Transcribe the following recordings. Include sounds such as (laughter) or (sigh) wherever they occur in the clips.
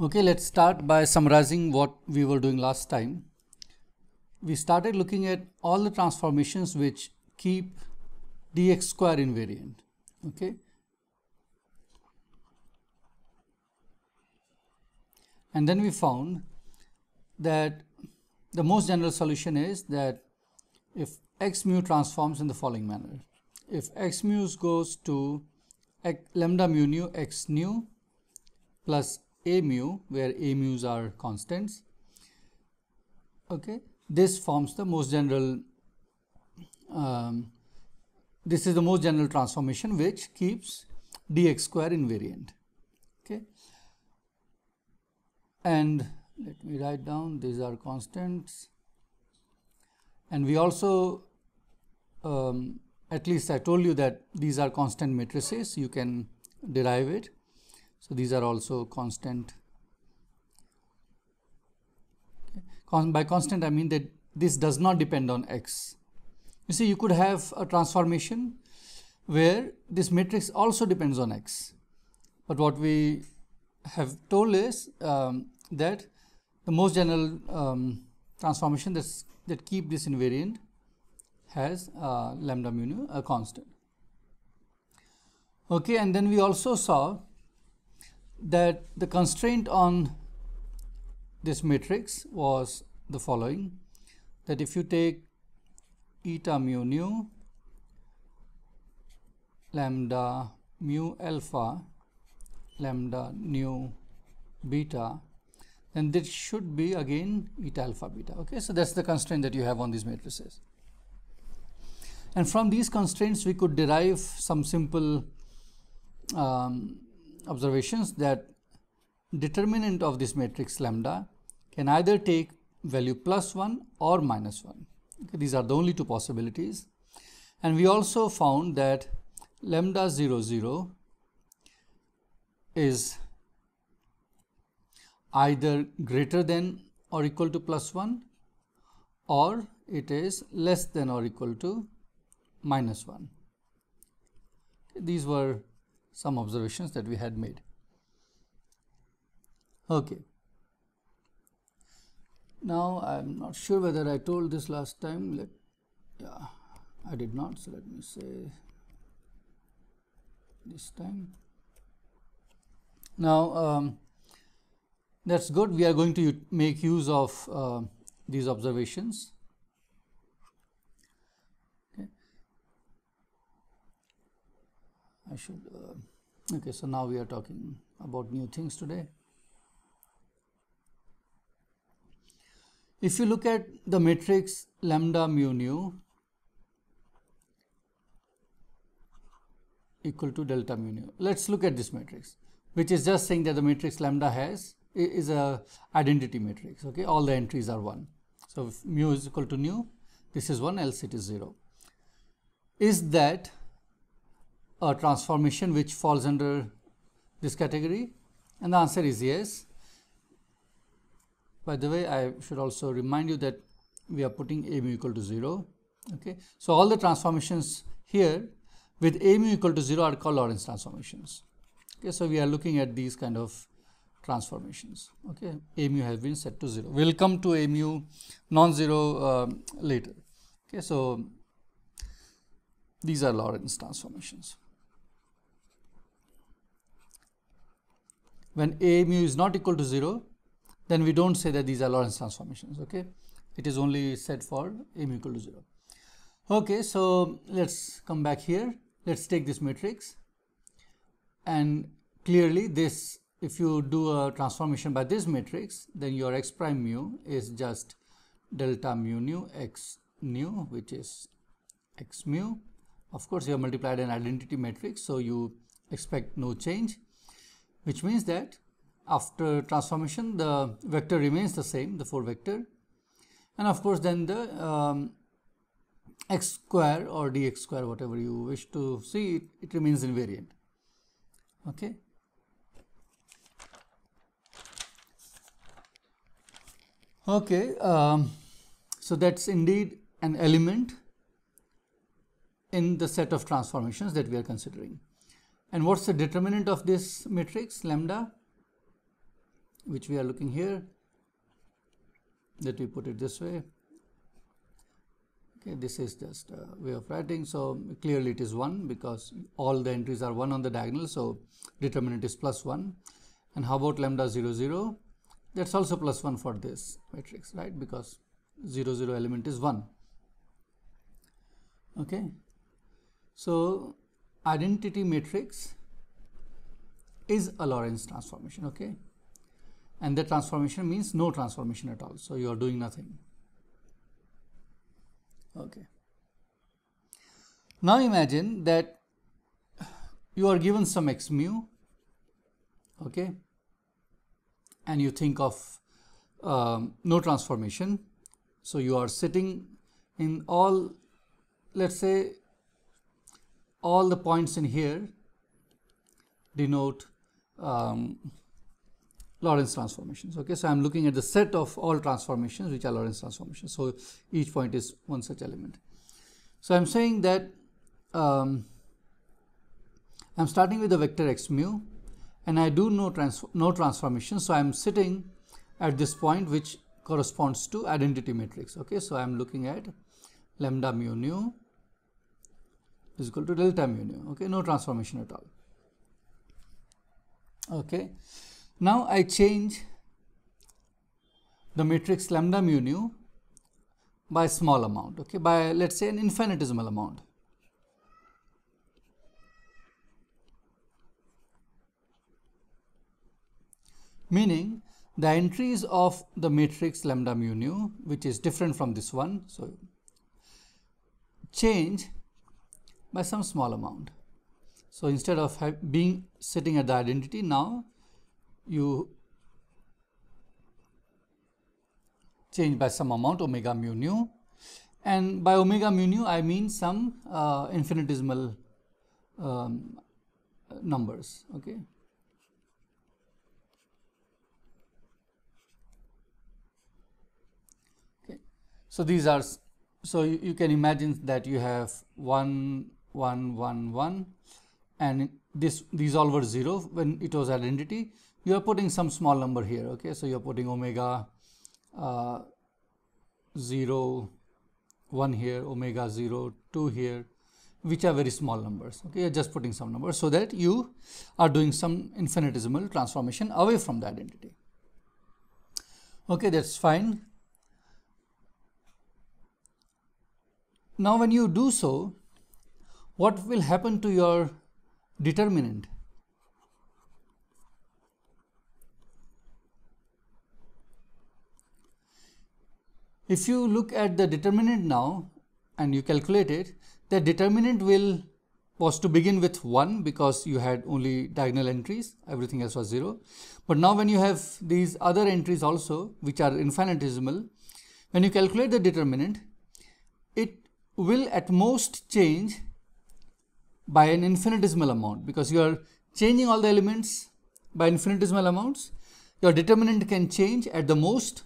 Okay, let's start by summarizing what we were doing last time. We started looking at all the transformations which keep dx square invariant. Okay. And then we found that the most general solution is that if x mu transforms in the following manner. If x mu goes to x, lambda mu nu x nu plus a mu where a mu's are constants okay this forms the most general um, this is the most general transformation which keeps dx square invariant okay and let me write down these are constants and we also um, at least I told you that these are constant matrices you can derive it so these are also constant. by constant, I mean that this does not depend on x. You see, you could have a transformation where this matrix also depends on x. But what we have told is um, that the most general um, transformation that's, that keep this invariant has uh, lambda mu nu a constant. Okay, and then we also saw that the constraint on this matrix was the following that if you take eta mu nu lambda mu alpha lambda nu beta then this should be again eta alpha beta okay so that's the constraint that you have on these matrices and from these constraints we could derive some simple um, observations that determinant of this matrix lambda can either take value plus 1 or minus 1. Okay, these are the only two possibilities. And we also found that lambda 0, 0 is either greater than or equal to plus 1 or it is less than or equal to minus 1. These were some observations that we had made. Okay. Now I'm not sure whether I told this last time. Let, yeah, I did not. So let me say this time. Now um, that's good. We are going to make use of uh, these observations I should uh, okay so now we are talking about new things today if you look at the matrix lambda mu nu equal to delta mu nu let's look at this matrix which is just saying that the matrix lambda has is a identity matrix okay all the entries are one so mu is equal to nu this is 1 else it is 0 is that a transformation which falls under this category? And the answer is yes. By the way, I should also remind you that we are putting a mu equal to 0. Okay, so all the transformations here with a mu equal to 0 are called Lorentz transformations. Okay, so we are looking at these kind of transformations. Okay, a mu has been set to 0. We'll come to a mu non-zero um, later. Okay, so these are Lorentz transformations. when A mu is not equal to 0, then we don't say that these are Lorentz transformations, okay? It is only said for A mu equal to 0. Okay, so let's come back here. Let's take this matrix. And clearly this, if you do a transformation by this matrix, then your x prime mu is just delta mu nu x nu, which is x mu. Of course, you have multiplied an identity matrix, so you expect no change which means that after transformation the vector remains the same the 4 vector and of course then the um, x square or dx square whatever you wish to see it, it remains invariant okay okay um, so that's indeed an element in the set of transformations that we are considering and what's the determinant of this matrix lambda, which we are looking here? Let me put it this way. Okay, this is just a way of writing. So clearly it is 1 because all the entries are 1 on the diagonal. So determinant is plus 1. And how about lambda 0, 0? That's also plus 1 for this matrix, right? Because 0, 0 element is 1. Okay. So identity matrix is a Lorentz transformation okay and the transformation means no transformation at all so you are doing nothing okay now imagine that you are given some x mu okay and you think of um, no transformation so you are sitting in all let's say all the points in here denote um, Lorentz transformations. Okay, so I'm looking at the set of all transformations which are Lorentz transformations. So each point is one such element. So I'm saying that um, I'm starting with the vector x mu and I do no, trans no transformation. So I'm sitting at this point which corresponds to identity matrix. Okay, so I'm looking at lambda mu nu is equal to delta mu nu okay no transformation at all okay now I change the matrix lambda mu nu by small amount okay by let's say an infinitesimal amount meaning the entries of the matrix lambda mu nu which is different from this one so change by some small amount. So instead of being sitting at the identity, now you change by some amount omega mu nu. And by omega mu nu, I mean some uh, infinitesimal um, numbers. Okay. Okay. So these are so you can imagine that you have one 1 1 1 and this these all were 0 when it was identity you are putting some small number here okay so you're putting omega uh, 0 1 here omega 0 2 here which are very small numbers okay you're just putting some numbers so that you are doing some infinitesimal transformation away from the identity okay that's fine now when you do so what will happen to your determinant? If you look at the determinant now and you calculate it, the determinant will was to begin with 1 because you had only diagonal entries, everything else was 0. But now when you have these other entries also, which are infinitesimal, when you calculate the determinant, it will at most change by an infinitesimal amount because you are changing all the elements by infinitesimal amounts. Your determinant can change at the most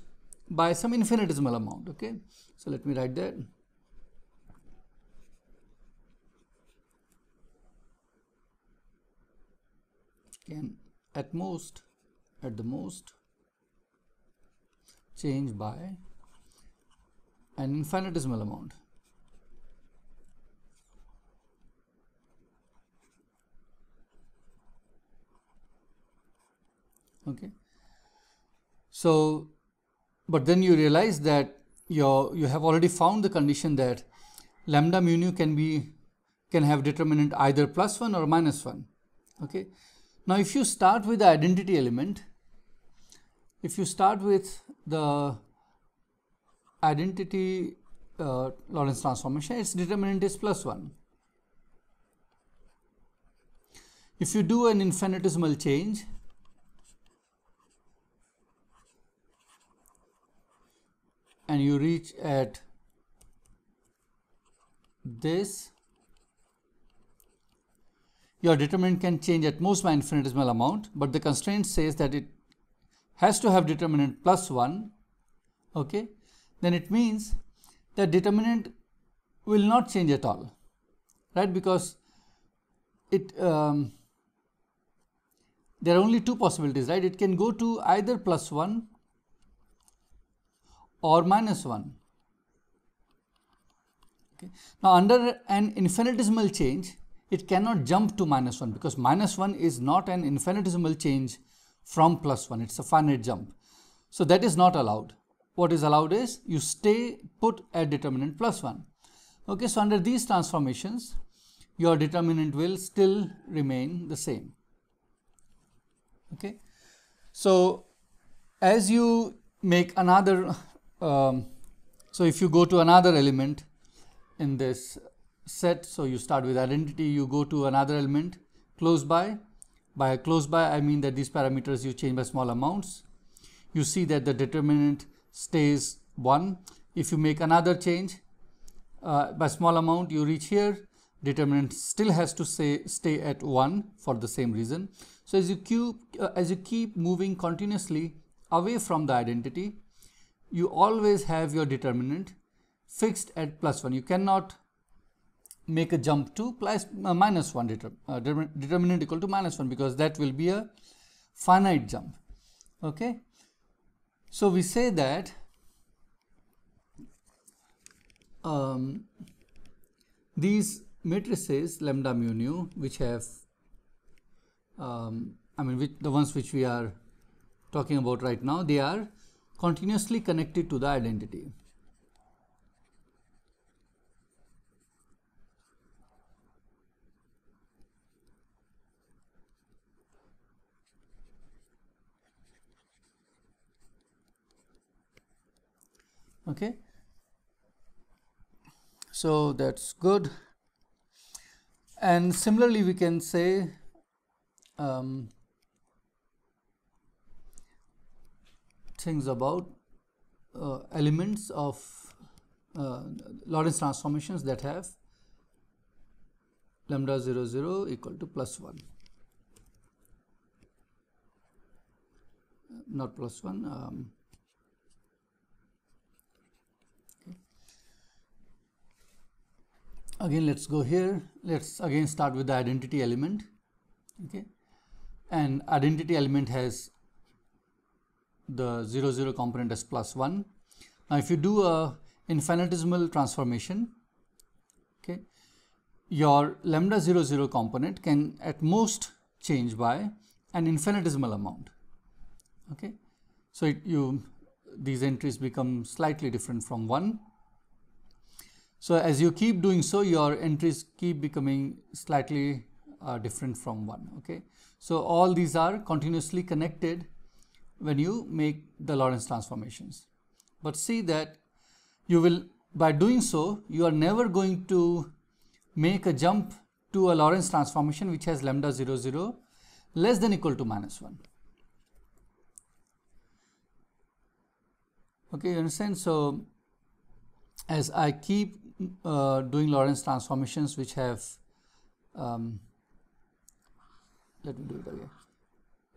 by some infinitesimal amount. Okay, so let me write that. Can at most, at the most, change by an infinitesimal amount. okay so but then you realize that your you have already found the condition that lambda mu nu can be can have determinant either plus 1 or minus 1 okay now if you start with the identity element if you start with the identity uh, Lorentz transformation its determinant is plus 1 if you do an infinitesimal change and you reach at this your determinant can change at most by infinitesimal amount but the constraint says that it has to have determinant plus 1 okay then it means that determinant will not change at all right because it um, there are only two possibilities right it can go to either plus 1 or minus 1. Okay. Now under an infinitesimal change, it cannot jump to minus 1 because minus 1 is not an infinitesimal change from plus 1. It's a finite jump. So that is not allowed. What is allowed is you stay put at determinant plus 1. Okay, so under these transformations, your determinant will still remain the same. Okay, so as you make another um, so if you go to another element in this set, so you start with identity, you go to another element close by. By close by, I mean that these parameters you change by small amounts. You see that the determinant stays 1. If you make another change uh, by small amount, you reach here determinant still has to say stay at 1 for the same reason. So as you, keep, uh, as you keep moving continuously away from the identity, you always have your determinant fixed at plus 1. You cannot make a jump to plus, uh, minus 1 deter, uh, determinant equal to minus 1 because that will be a finite jump. Okay. So we say that um, these matrices lambda mu nu which have um, I mean with the ones which we are talking about right now they are continuously connected to the identity. okay so that's good and similarly we can say um, things about uh, elements of uh, Lorentz transformations that have lambda 0 0 equal to plus 1 not plus 1 um, okay. again let's go here let's again start with the identity element okay and identity element has the 0 0 component as plus 1. Now if you do a infinitesimal transformation okay your lambda 0 0 component can at most change by an infinitesimal amount okay so it, you these entries become slightly different from 1 so as you keep doing so your entries keep becoming slightly uh, different from 1 okay so all these are continuously connected when you make the Lorentz transformations. But see that you will, by doing so, you are never going to make a jump to a Lorentz transformation which has lambda 0, 0 less than equal to minus 1. Okay, you understand? So, as I keep uh, doing Lorentz transformations which have, um, let me do it again.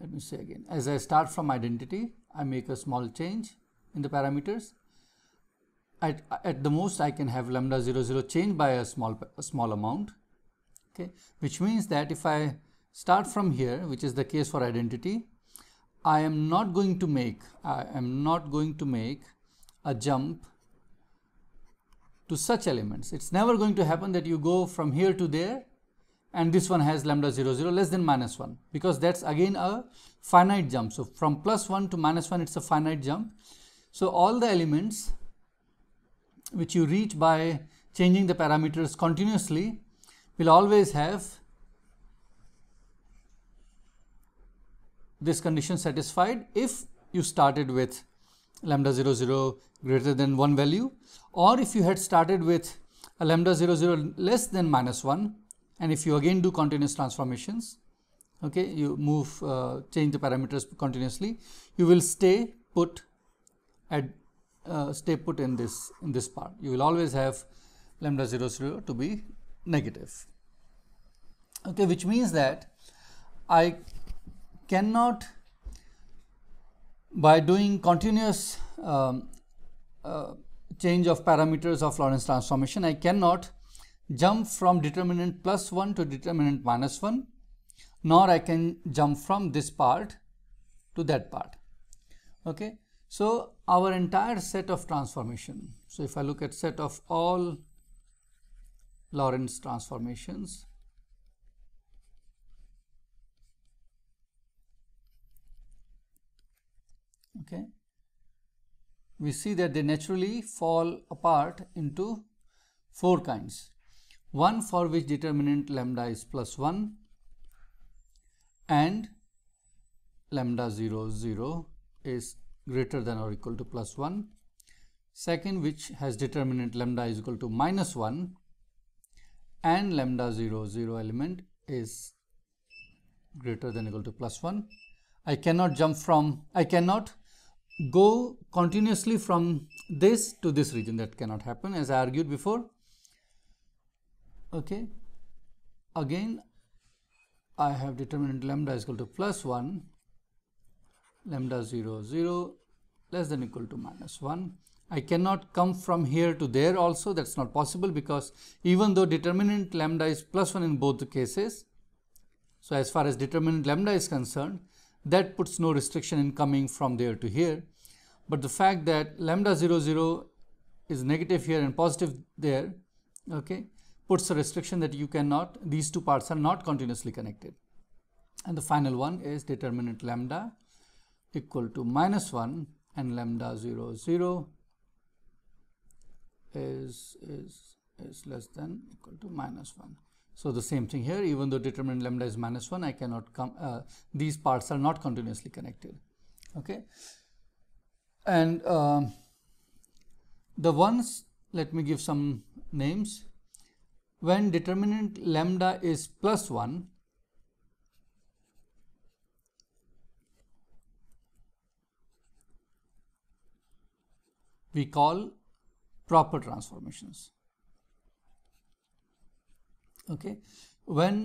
Let me say again. As I start from identity, I make a small change in the parameters. At, at the most, I can have lambda 00 change by a small, a small amount. Okay, which means that if I start from here, which is the case for identity, I am not going to make, I am not going to make a jump to such elements. It's never going to happen that you go from here to there and this one has lambda 0 0 less than minus 1 because that's again a finite jump so from plus 1 to minus 1 it's a finite jump so all the elements which you reach by changing the parameters continuously will always have this condition satisfied if you started with lambda 0 0 greater than 1 value or if you had started with a lambda 0 0 less than minus 1 and if you again do continuous transformations okay you move uh, change the parameters continuously you will stay put at uh, stay put in this in this part you will always have lambda 0 0 to be negative okay which means that i cannot by doing continuous um, uh, change of parameters of Lorentz transformation I cannot jump from determinant plus 1 to determinant minus 1 nor I can jump from this part to that part okay so our entire set of transformation so if I look at set of all Lorentz transformations okay we see that they naturally fall apart into four kinds 1 for which determinant lambda is plus 1 and lambda 0 0 is greater than or equal to plus 1. Second which has determinant lambda is equal to minus 1 and lambda 0 0 element is greater than equal to plus 1. I cannot jump from, I cannot go continuously from this to this region that cannot happen as I argued before okay again I have determined lambda is equal to plus 1 lambda 0 0 less than equal to minus 1 I cannot come from here to there also that's not possible because even though determinant lambda is plus 1 in both the cases so as far as determinant lambda is concerned that puts no restriction in coming from there to here but the fact that lambda 0 0 is negative here and positive there okay puts a restriction that you cannot, these two parts are not continuously connected. And the final one is determinant lambda equal to minus 1 and lambda 0, 0 is, is, is less than equal to minus 1. So the same thing here, even though determinant lambda is minus 1, I cannot come, uh, these parts are not continuously connected. Okay. And uh, the ones, let me give some names when determinant lambda is plus 1 we call proper transformations. Okay. When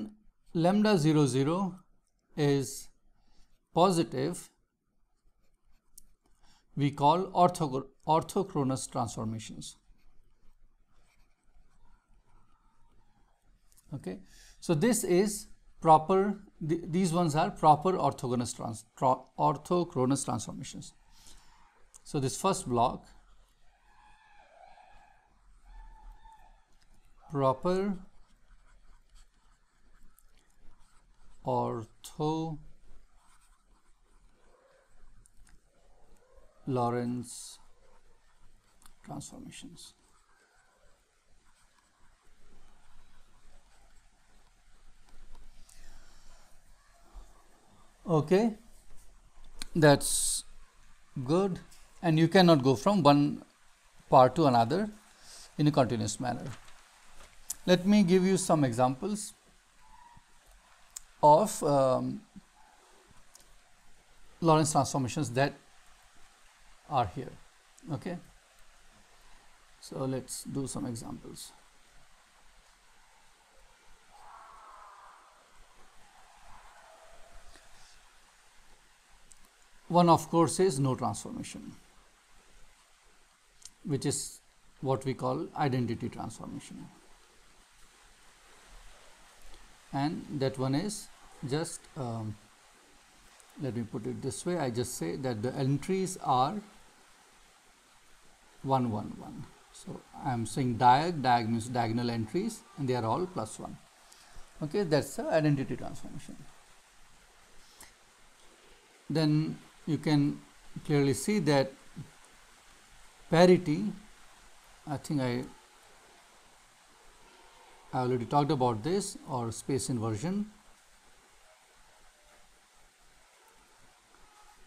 lambda 0 0 is positive we call ortho orthochronous transformations. okay so this is proper th these ones are proper orthogonal trans orthochronous transformations so this first block proper ortho Lorentz transformations okay that's good and you cannot go from one part to another in a continuous manner let me give you some examples of um, Lorentz transformations that are here okay so let's do some examples One of course is no transformation, which is what we call identity transformation. And that one is just, um, let me put it this way, I just say that the entries are 111. So I am saying diag, diag means diagonal entries and they are all plus 1. Okay, that's the identity transformation. Then you can clearly see that parity I think I I already talked about this or space inversion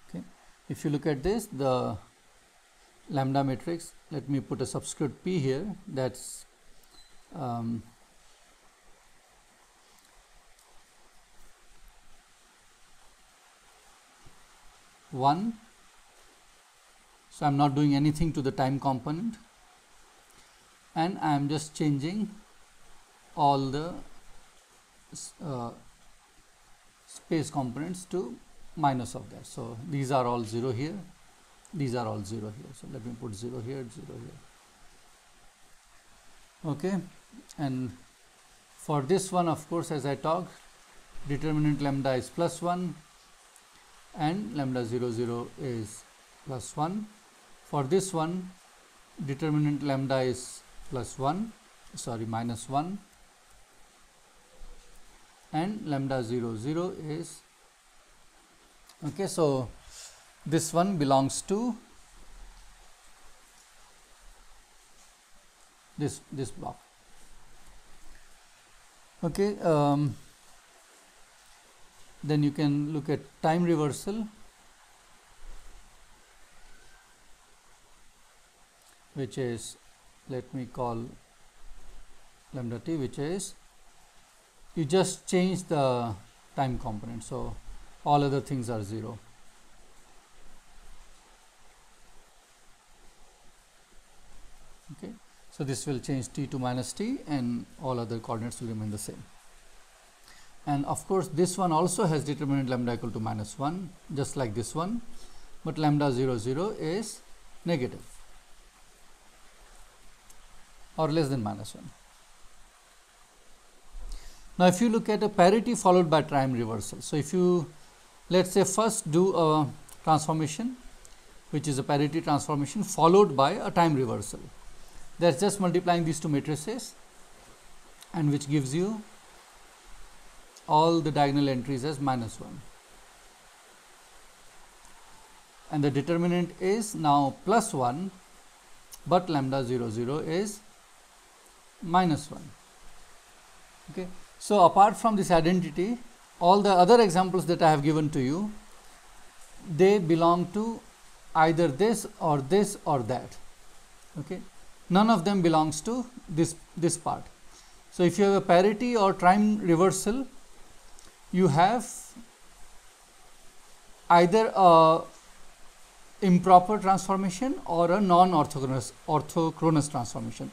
okay if you look at this the lambda matrix let me put a subscript p here that's um, 1 so I'm not doing anything to the time component and I'm just changing all the uh, space components to minus of that so these are all 0 here these are all 0 here so let me put 0 here 0 here okay and for this one of course as I talked determinant lambda is plus 1 and lambda 0 0 is plus 1 for this one determinant lambda is plus 1 sorry minus 1 and lambda 0 0 is okay so this one belongs to this this block okay um, then you can look at time reversal which is let me call lambda t which is you just change the time component so all other things are zero okay so this will change t to minus t and all other coordinates will remain the same and of course this one also has determinant lambda equal to minus 1 just like this one but lambda 0 0 is negative or less than minus 1. Now if you look at a parity followed by time reversal. So if you let's say first do a transformation which is a parity transformation followed by a time reversal. That's just multiplying these two matrices and which gives you all the diagonal entries as minus 1 and the determinant is now plus 1 but lambda 0 0 is minus 1 okay so apart from this identity all the other examples that i have given to you they belong to either this or this or that okay none of them belongs to this this part so if you have a parity or time reversal you have either a improper transformation or a non-orthogonous orthochronous transformation.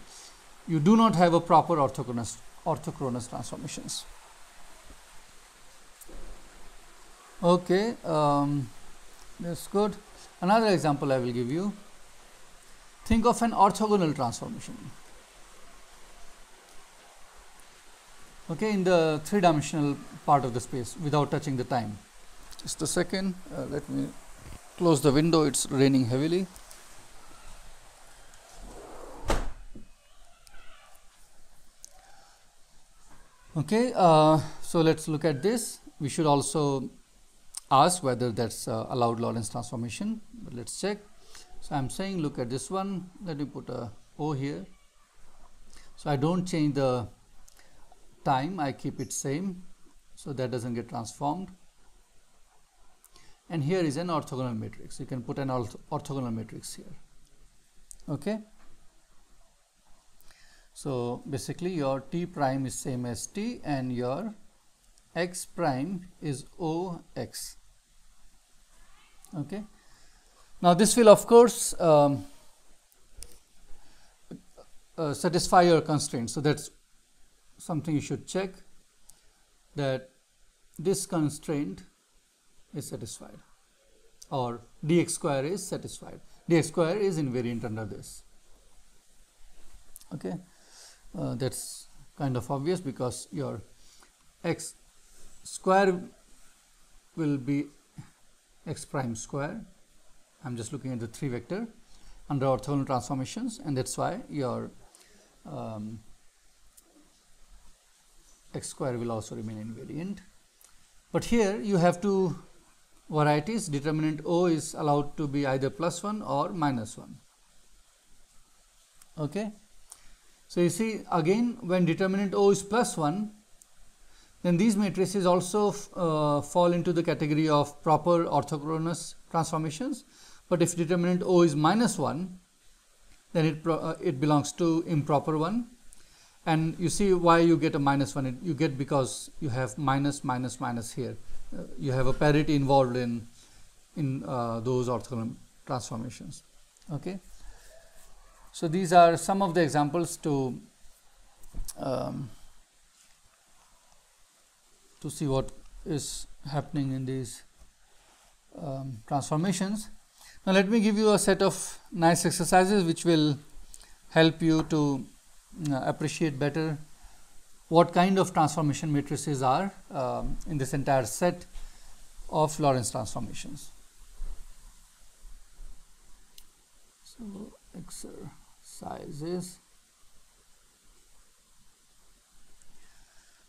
You do not have a proper orthogonous orthochronous transformations. Okay, um, that's good. Another example I will give you. Think of an orthogonal transformation. okay in the three dimensional part of the space without touching the time just a second uh, let me close the window it's raining heavily okay uh, so let's look at this we should also ask whether that's uh, allowed Lorentz transformation but let's check so I'm saying look at this one let me put a O here so I don't change the time I keep it same so that doesn't get transformed and here is an orthogonal matrix you can put an orthogonal matrix here okay so basically your T prime is same as T and your X prime is OX okay now this will of course um, uh, satisfy your constraints so that's something you should check that this constraint is satisfied or dx square is satisfied dx square is invariant under this okay uh, that's kind of obvious because your x square will be x prime square i'm just looking at the three vector under orthogonal transformations and that's why your um, x square will also remain invariant. But here you have two varieties determinant O is allowed to be either plus 1 or minus 1. Okay. So you see again when determinant O is plus 1 then these matrices also uh, fall into the category of proper orthogonous transformations but if determinant O is minus 1 then it, uh, it belongs to improper one and you see why you get a minus 1 you get because you have minus minus minus here uh, you have a parity involved in in uh, those orthogonal transformations okay so these are some of the examples to um, to see what is happening in these um, transformations now let me give you a set of nice exercises which will help you to uh, appreciate better what kind of transformation matrices are um, in this entire set of Lorentz transformations. So exercises.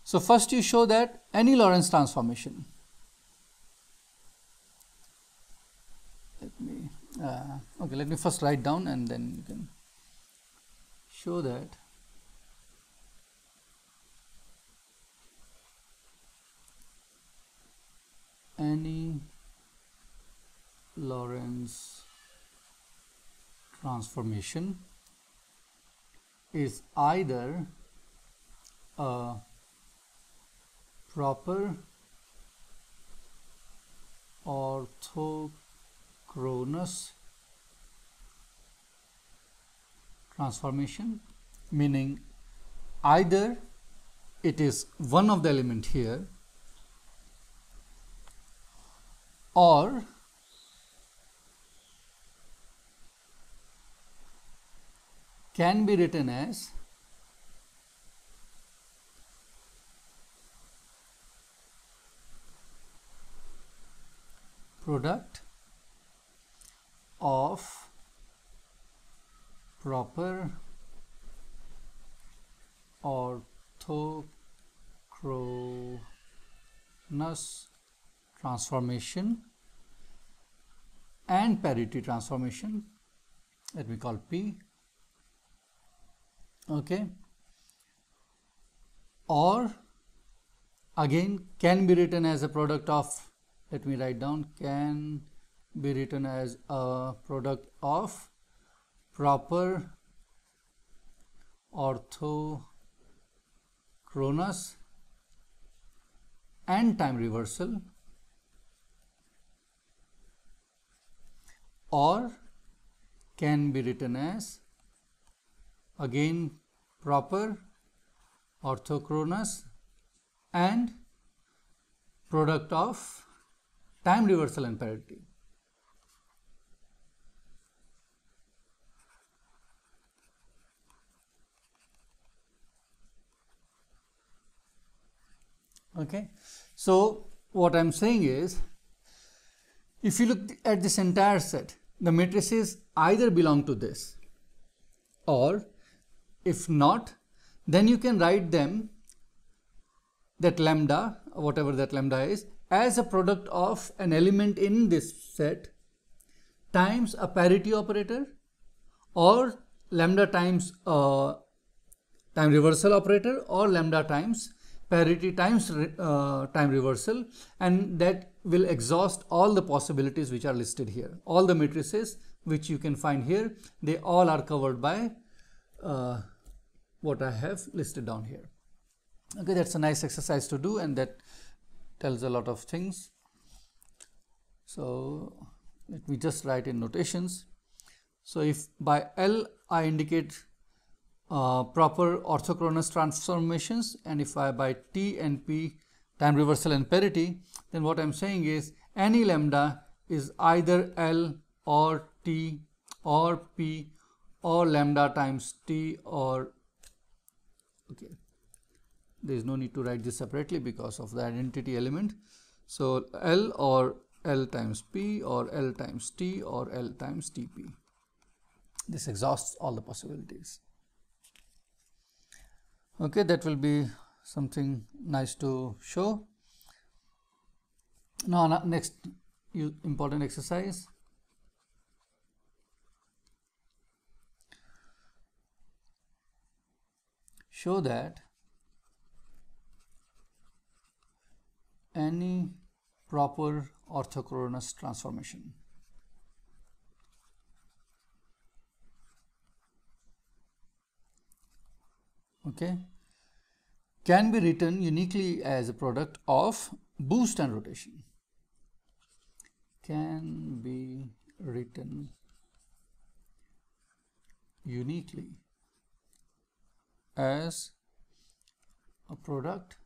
So first you show that any Lorentz transformation. Let me, uh, okay, let me first write down and then you can show that Lorentz transformation is either a proper orthochronous transformation meaning either it is one of the element here or can be written as product of proper orthochronous transformation and parity transformation that we call P okay or again can be written as a product of let me write down can be written as a product of proper orthochronous and time reversal or can be written as again proper orthochronous and product of time reversal and parity. Okay. So, what I am saying is, if you look at this entire set, the matrices either belong to this or if not, then you can write them that lambda, whatever that lambda is, as a product of an element in this set times a parity operator or lambda times time reversal operator or lambda times parity times uh, time reversal and that will exhaust all the possibilities which are listed here. All the matrices which you can find here, they all are covered by uh, what I have listed down here. Okay, that's a nice exercise to do and that tells a lot of things. So let me just write in notations. So if by L I indicate uh, proper orthochronous transformations and if I by T and P time reversal and parity then what I'm saying is any lambda is either L or T or P or lambda times T or okay there is no need to write this separately because of the identity element so L or L times P or L times T or L times TP this exhausts all the possibilities okay that will be something nice to show now next important exercise show that any proper orthochronous transformation okay can be written uniquely as a product of boost and rotation can be written uniquely as a product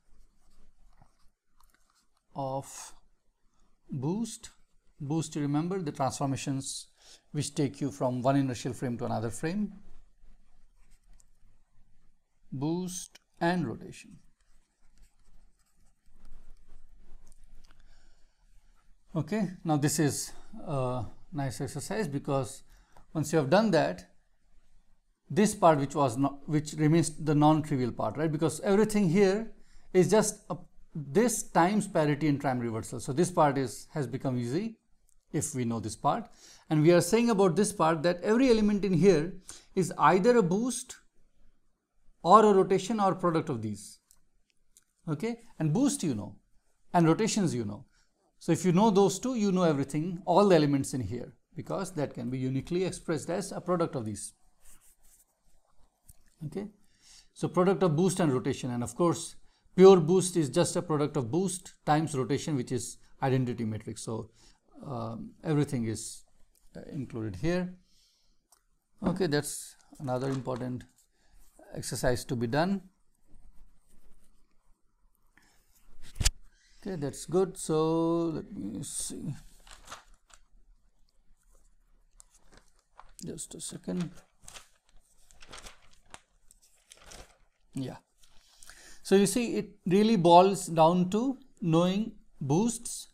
of boost boost remember the transformations which take you from one inertial frame to another frame boost and rotation okay now this is a nice exercise because once you have done that this part which was not, which remains the non-trivial part, right? Because everything here is just a, this times parity and time reversal. So this part is has become easy if we know this part. And we are saying about this part that every element in here is either a boost or a rotation or product of these. Okay, and boost you know, and rotations you know. So if you know those two, you know everything, all the elements in here, because that can be uniquely expressed as a product of these okay so product of boost and rotation and of course pure boost is just a product of boost times rotation which is identity matrix so um, everything is uh, included here okay that's another important exercise to be done okay that's good so let me see just a second Yeah. So you see it really boils down to knowing boosts,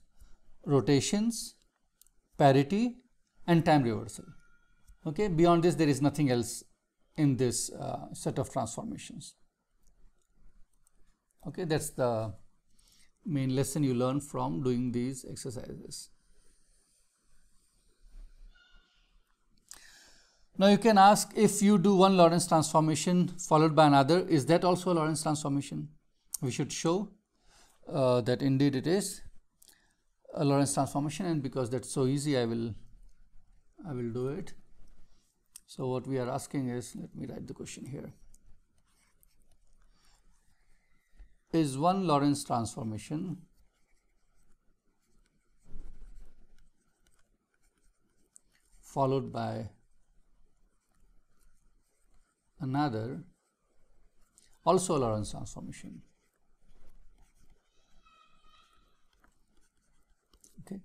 rotations, parity and time reversal. Okay, beyond this there is nothing else in this uh, set of transformations. Okay, that's the main lesson you learn from doing these exercises. Now you can ask if you do one Lorentz transformation followed by another, is that also a Lorentz transformation? We should show uh, that indeed it is a Lorentz transformation and because that's so easy I will I will do it. So what we are asking is, let me write the question here. Is one Lorentz transformation followed by another also Lorentz transformation. Okay.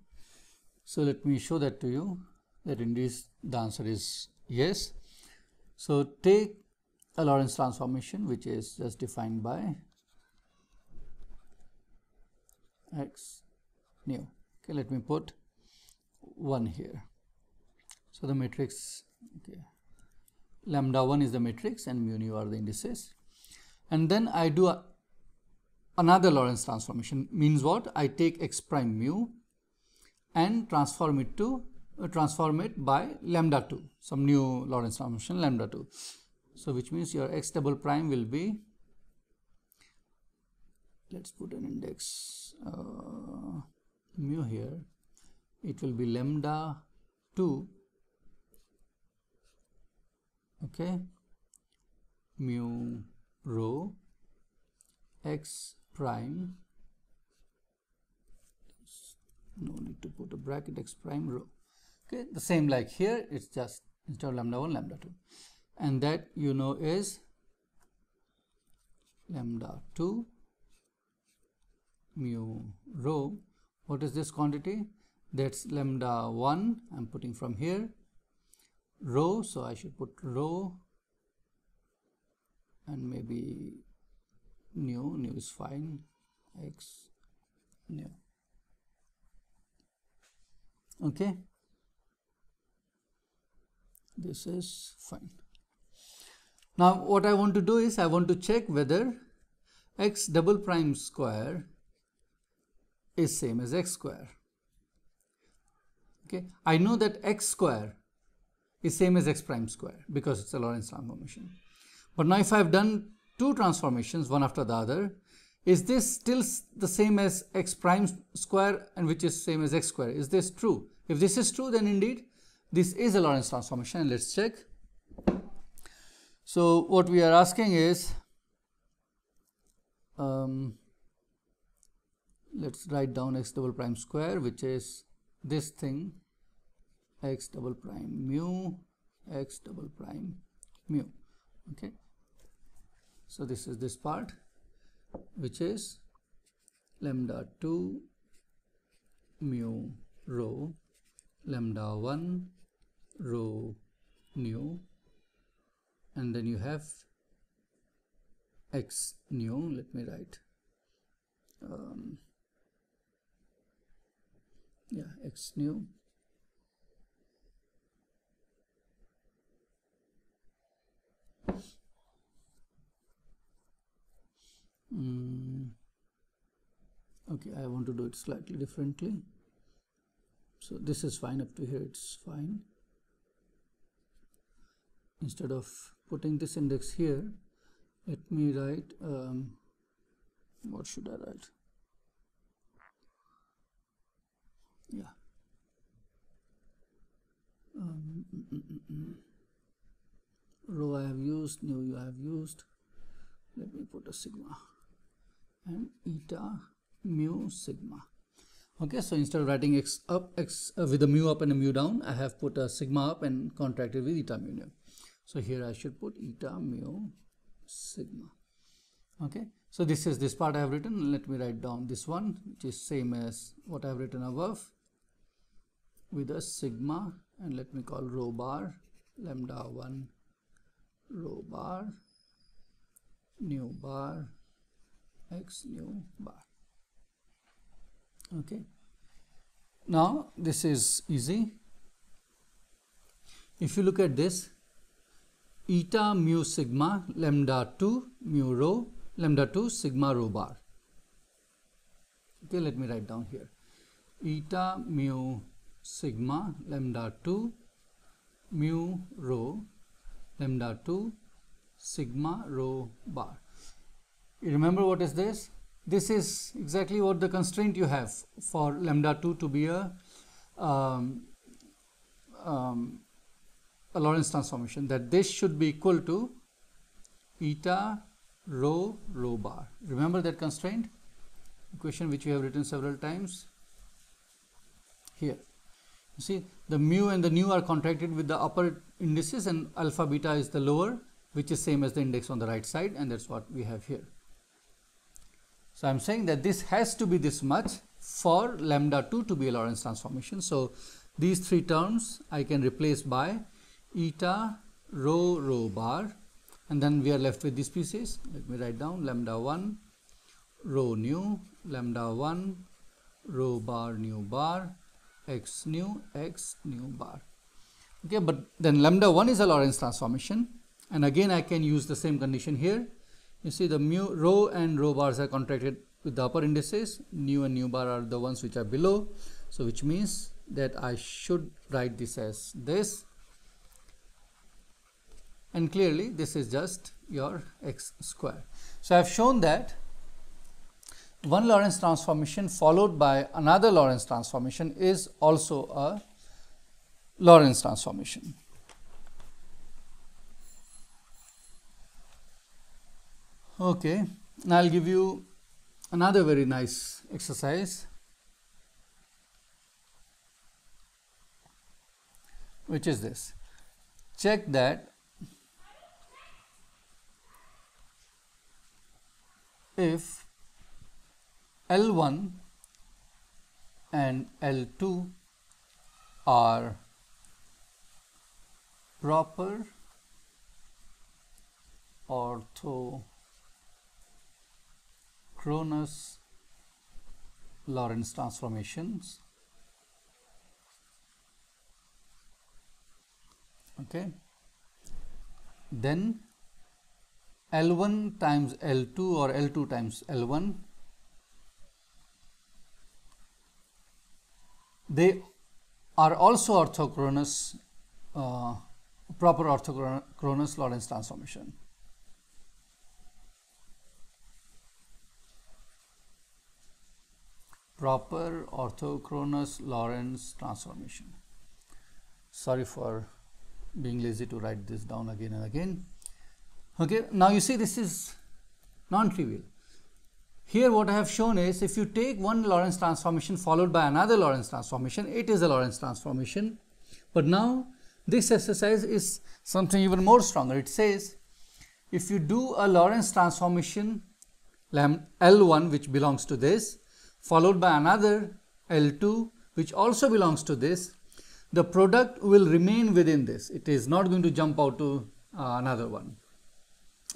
So, let me show that to you that indeed the answer is yes. So, take a Lorentz transformation which is just defined by x nu. Okay, let me put 1 here. So, the matrix okay, lambda 1 is the matrix and mu nu are the indices and then I do a, another Lorentz transformation means what I take x prime mu and transform it to uh, transform it by lambda 2 some new Lorentz transformation lambda 2 so which means your x double prime will be let's put an index uh, mu here it will be lambda 2 okay mu rho x prime no need to put a bracket x prime rho okay the same like here it's just instead of lambda 1 lambda 2 and that you know is lambda 2 mu rho what is this quantity that's lambda 1 I'm putting from here row so I should put row and maybe new new is fine x new okay this is fine now what I want to do is I want to check whether x double prime square is same as x square okay I know that x square is same as x prime square because it's a Lorentz transformation. But now if I've done two transformations, one after the other, is this still the same as x prime square and which is same as x square? Is this true? If this is true, then indeed this is a Lorentz transformation. Let's check. So what we are asking is, um, let's write down x double prime square, which is this thing x double prime mu x double prime mu okay so this is this part which is lambda 2 mu rho lambda 1 rho nu and then you have x nu let me write um, yeah x nu Mm. okay I want to do it slightly differently so this is fine up to here it's fine instead of putting this index here let me write um, what should I write yeah um, row I have used new I have used let me put a sigma and eta mu sigma okay so instead of writing x up x uh, with a mu up and a mu down i have put a sigma up and contracted with eta mu so here i should put eta mu sigma okay so this is this part i have written let me write down this one which is same as what i have written above with a sigma and let me call rho bar lambda 1 rho bar nu bar x u bar okay now this is easy if you look at this eta mu sigma lambda 2 mu rho lambda 2 sigma rho bar okay let me write down here eta mu sigma lambda 2 mu rho lambda 2 sigma rho bar you remember what is this? This is exactly what the constraint you have for lambda 2 to be a, um, um, a Lorentz transformation, that this should be equal to eta rho rho bar. Remember that constraint? Equation which we have written several times here. You see, the mu and the nu are contracted with the upper indices and alpha beta is the lower, which is same as the index on the right side and that's what we have here. So I'm saying that this has to be this much for lambda 2 to be a Lorentz transformation. So these three terms I can replace by eta rho rho bar and then we are left with these pieces. Let me write down lambda 1 rho nu lambda 1 rho bar nu bar x nu x nu bar. Okay, but then lambda 1 is a Lorentz transformation and again I can use the same condition here you see the mu row and row bars are contracted with the upper indices. Nu and nu bar are the ones which are below. So which means that I should write this as this. And clearly this is just your x square. So I have shown that one Lorentz transformation followed by another Lorentz transformation is also a Lorentz transformation. Okay, now I'll give you another very nice exercise which is this. Check that if L1 and L2 are proper orthogonal Cronus Lorentz transformations. Okay. Then L1 times L2 or L2 times L1 they are also orthochronous uh, proper orthochronous Lorentz transformation. proper orthochronous Lorentz transformation. Sorry for being lazy to write this down again and again. Okay, now you see this is non-trivial. Here what I have shown is if you take one Lorentz transformation followed by another Lorentz transformation, it is a Lorentz transformation. But now this exercise is something even more stronger. It says if you do a Lorentz transformation L1 which belongs to this followed by another L2 which also belongs to this, the product will remain within this. It is not going to jump out to uh, another one.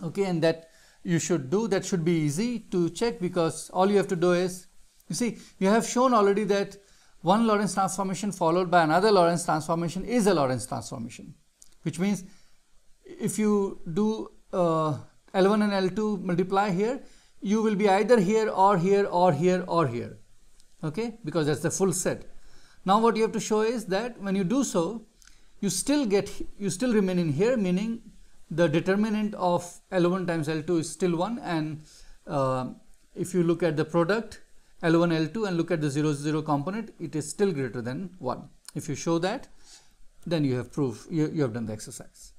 Okay, and that you should do, that should be easy to check because all you have to do is, you see, you have shown already that one Lorentz transformation followed by another Lorentz transformation is a Lorentz transformation, which means if you do uh, L1 and L2 multiply here, you will be either here or here or here or here. Okay, because that's the full set. Now what you have to show is that when you do so, you still get, you still remain in here, meaning the determinant of L1 times L2 is still 1 and uh, if you look at the product L1 L2 and look at the 0 0 component it is still greater than 1 if you show that then you have proof you, you have done the exercise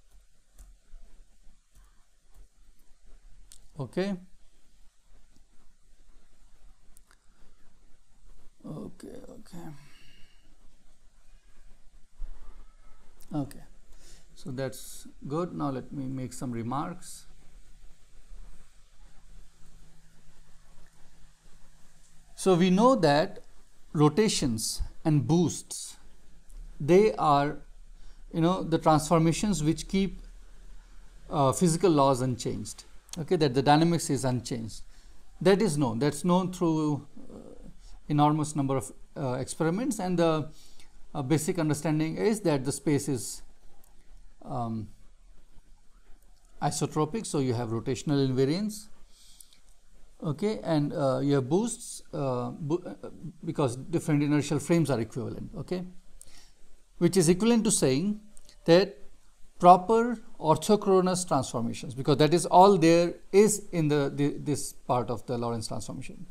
okay okay okay okay so that's good now let me make some remarks so we know that rotations and boosts they are you know the transformations which keep uh, physical laws unchanged okay that the dynamics is unchanged that is known that's known through enormous number of uh, experiments and the uh, basic understanding is that the space is um, isotropic so you have rotational invariance okay and uh, you have boosts uh, bo uh, because different inertial frames are equivalent okay which is equivalent to saying that proper orthochronous transformations because that is all there is in the, the this part of the Lorentz transformation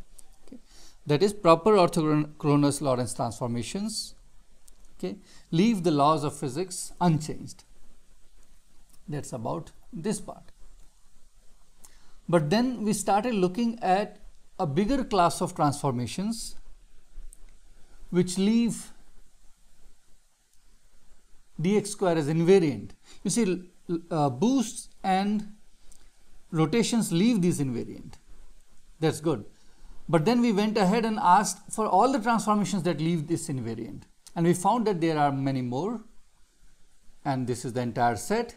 that is proper orthogonal Lorentz transformations okay, leave the laws of physics unchanged. That's about this part. But then we started looking at a bigger class of transformations which leave dx square as invariant. You see uh, boosts and rotations leave these invariant. That's good. But then we went ahead and asked for all the transformations that leave this invariant. And we found that there are many more. And this is the entire set.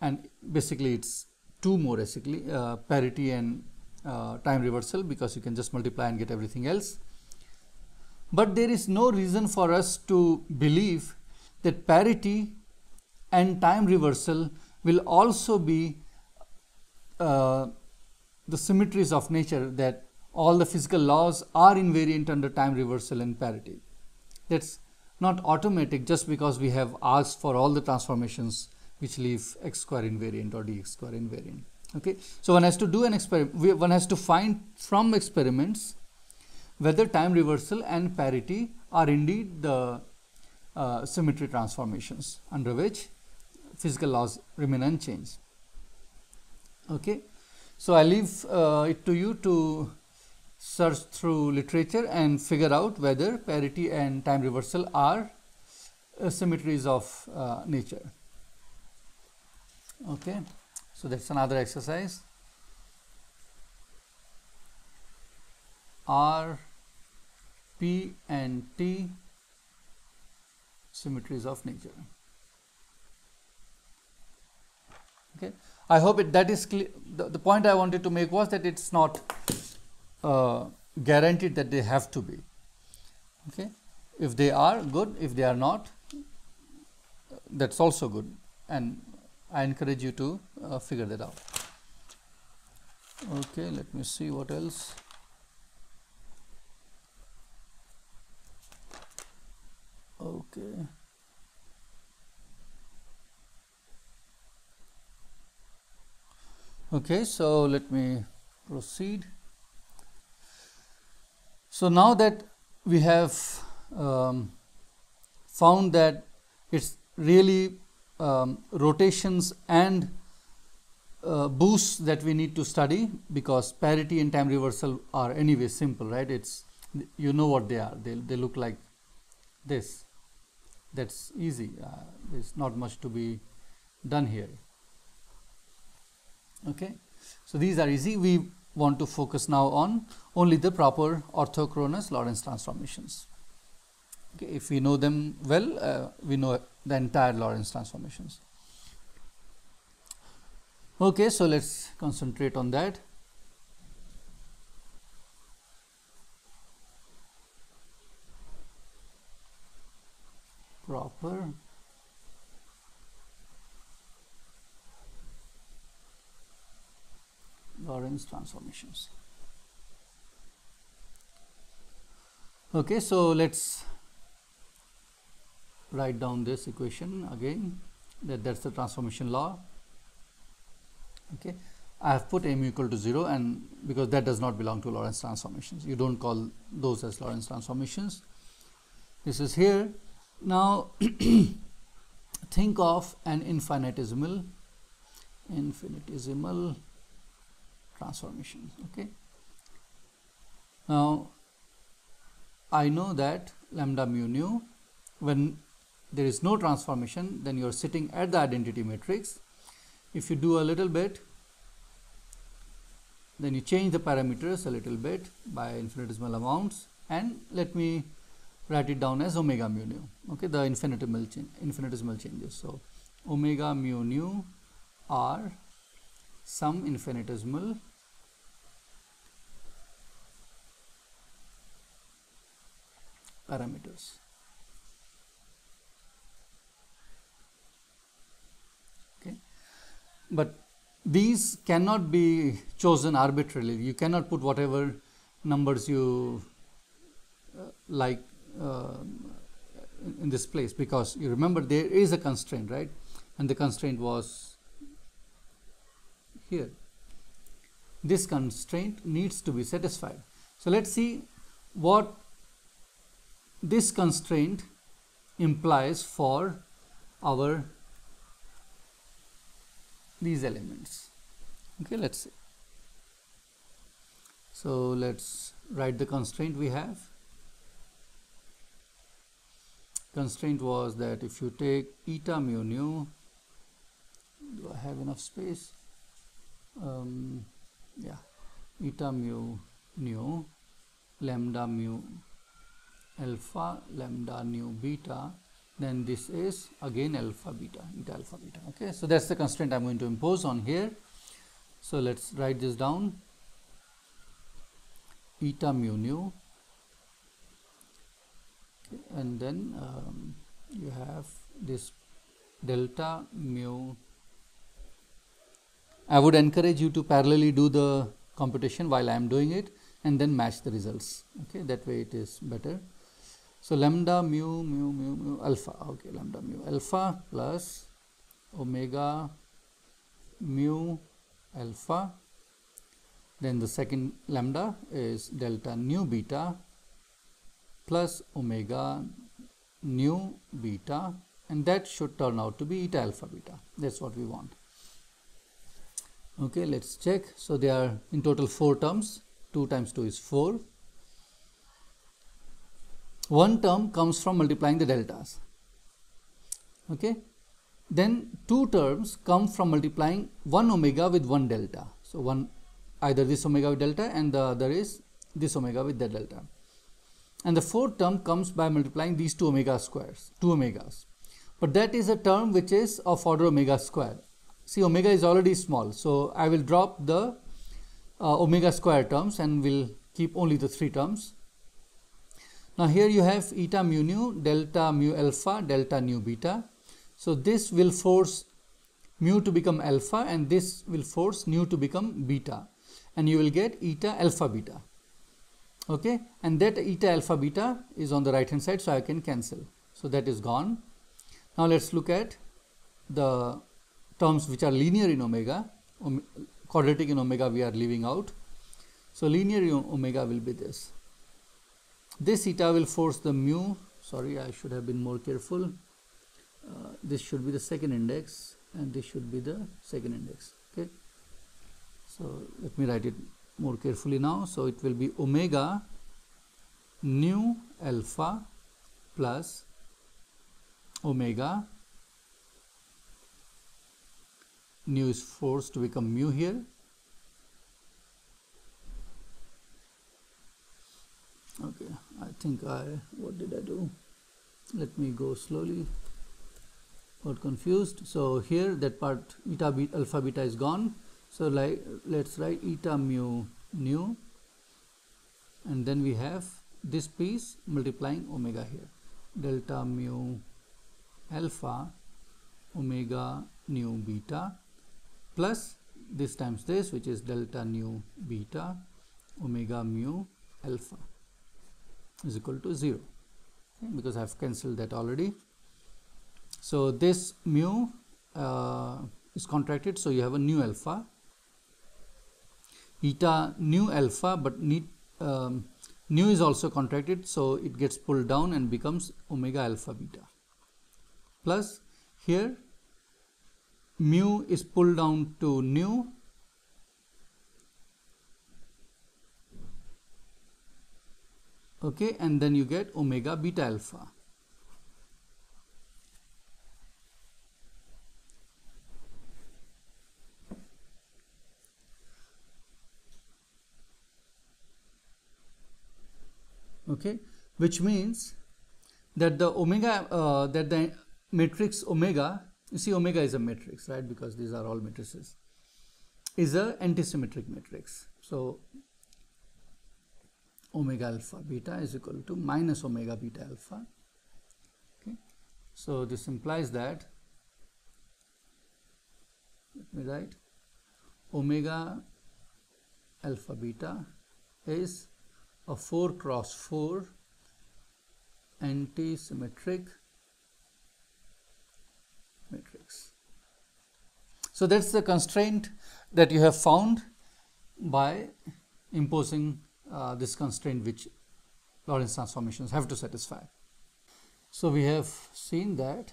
And basically it's two more basically, uh, parity and uh, time reversal because you can just multiply and get everything else. But there is no reason for us to believe that parity and time reversal will also be uh, the symmetries of nature that all the physical laws are invariant under time reversal and parity. That's not automatic just because we have asked for all the transformations which leave x square invariant or dx square invariant. Okay, so one has to do an experiment. One has to find from experiments whether time reversal and parity are indeed the uh, symmetry transformations under which physical laws remain unchanged. Okay, so I leave uh, it to you to search through literature and figure out whether parity and time reversal are symmetries of uh, nature. Okay, so that's another exercise. R, P and T symmetries of nature. Okay, I hope it that is clear. The, the point I wanted to make was that it's not uh, guaranteed that they have to be. Okay? If they are good, if they are not, that's also good and I encourage you to uh, figure that out. Okay, let me see what else. Okay. Okay, so let me proceed. So now that we have um, found that it's really um, rotations and uh, boosts that we need to study because parity and time reversal are anyway simple, right? It's you know what they are. They they look like this. That's easy. Uh, there's not much to be done here. Okay, so these are easy. We want to focus now on only the proper orthochronous Lorentz transformations. Okay, if we know them well, uh, we know the entire Lorentz transformations. Okay, so let's concentrate on that. Proper Lorentz transformations. okay so let's write down this equation again that that's the transformation law okay I have put mu equal to 0 and because that does not belong to Lorentz transformations you don't call those as Lorentz transformations this is here now (clears throat) think of an infinitesimal infinitesimal transformation okay now I know that lambda mu nu when there is no transformation then you're sitting at the identity matrix if you do a little bit then you change the parameters a little bit by infinitesimal amounts and let me write it down as omega mu nu okay the infinitesimal infinitesimal changes so omega mu nu are some infinitesimal parameters. Okay. But these cannot be chosen arbitrarily. You cannot put whatever numbers you uh, like uh, in this place because you remember there is a constraint, right? And the constraint was here. This constraint needs to be satisfied. So let's see what this constraint implies for our these elements okay let's see so let's write the constraint we have constraint was that if you take eta mu nu do I have enough space um, yeah eta mu nu lambda mu alpha lambda nu beta then this is again alpha beta eta alpha beta okay so that's the constraint i'm going to impose on here so let's write this down eta mu nu okay, and then um, you have this delta mu i would encourage you to parallelly do the computation while i am doing it and then match the results okay that way it is better so lambda mu mu mu mu alpha. Okay, lambda mu alpha plus omega mu alpha. Then the second lambda is delta nu beta plus omega nu beta and that should turn out to be eta alpha beta. That's what we want. Okay, let's check. So there are in total four terms. 2 times 2 is 4 one term comes from multiplying the deltas okay then two terms come from multiplying one omega with one delta so one either this omega with delta and the other is this omega with the delta and the fourth term comes by multiplying these two omega squares two omegas but that is a term which is of order omega square see omega is already small so I will drop the uh, omega square terms and we'll keep only the three terms now here you have eta mu nu, delta mu alpha, delta nu beta. So this will force mu to become alpha and this will force nu to become beta and you will get eta alpha beta. Okay, and that eta alpha beta is on the right hand side so I can cancel. So that is gone. Now let's look at the terms which are linear in omega, quadratic in omega we are leaving out. So linear in omega will be this this eta will force the mu sorry I should have been more careful uh, this should be the second index and this should be the second index okay so let me write it more carefully now so it will be omega nu alpha plus omega nu is forced to become mu here think I what did I do let me go slowly got confused so here that part eta beta alpha beta is gone so like let's write eta mu nu and then we have this piece multiplying omega here delta mu alpha omega nu beta plus this times this which is delta nu beta omega mu alpha is equal to 0 okay, because I've cancelled that already so this mu uh, is contracted so you have a new alpha eta new alpha but need um, nu is also contracted so it gets pulled down and becomes omega alpha beta plus here mu is pulled down to nu okay and then you get omega beta alpha okay which means that the omega uh, that the matrix omega you see omega is a matrix right because these are all matrices is a antisymmetric matrix so omega alpha beta is equal to minus omega beta alpha. Okay. So this implies that, let me write, omega alpha beta is a 4 cross 4 anti-symmetric matrix. So that's the constraint that you have found by imposing uh, this constraint which Lorentz transformations have to satisfy. So we have seen that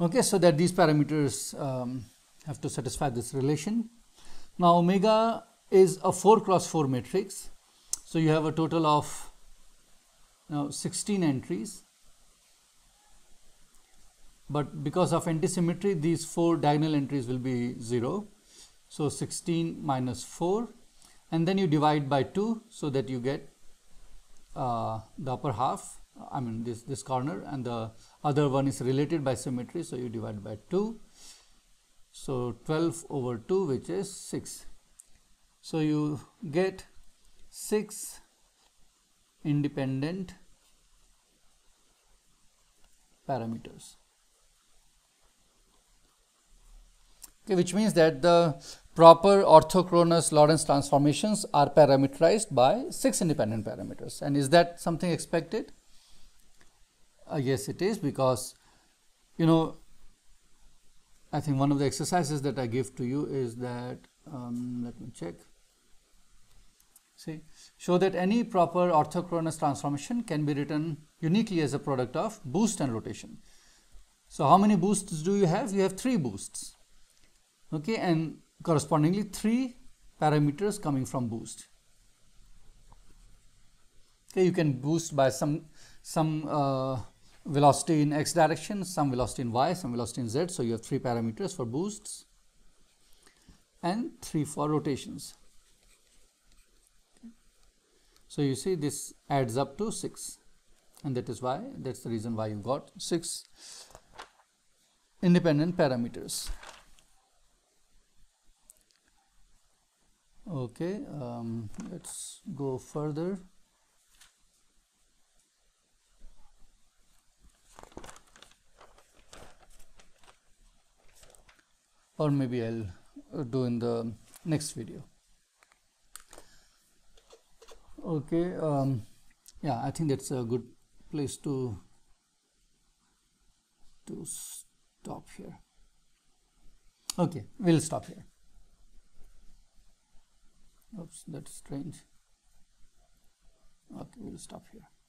okay so that these parameters um, have to satisfy this relation. Now omega is a 4 cross 4 matrix so you have a total of now 16 entries but because of antisymmetry these four diagonal entries will be 0 so 16 minus 4 and then you divide by 2 so that you get uh, the upper half I mean this this corner and the other one is related by symmetry so you divide by 2 so 12 over 2 which is 6 so you get 6 independent parameters okay, which means that the proper orthochronous Lorentz transformations are parameterized by six independent parameters. And is that something expected? Uh, yes, it is because, you know, I think one of the exercises that I give to you is that, um, let me check. See, show that any proper orthochronous transformation can be written uniquely as a product of boost and rotation. So how many boosts do you have? You have three boosts okay and correspondingly three parameters coming from boost okay you can boost by some some uh, velocity in x direction some velocity in y some velocity in z so you have three parameters for boosts and three for rotations so you see this adds up to 6 and that is why that's the reason why you got 6 independent parameters okay um, let's go further or maybe I'll uh, do in the next video okay um, yeah I think that's a good place to to stop here okay we'll stop here oops that's strange okay we'll stop here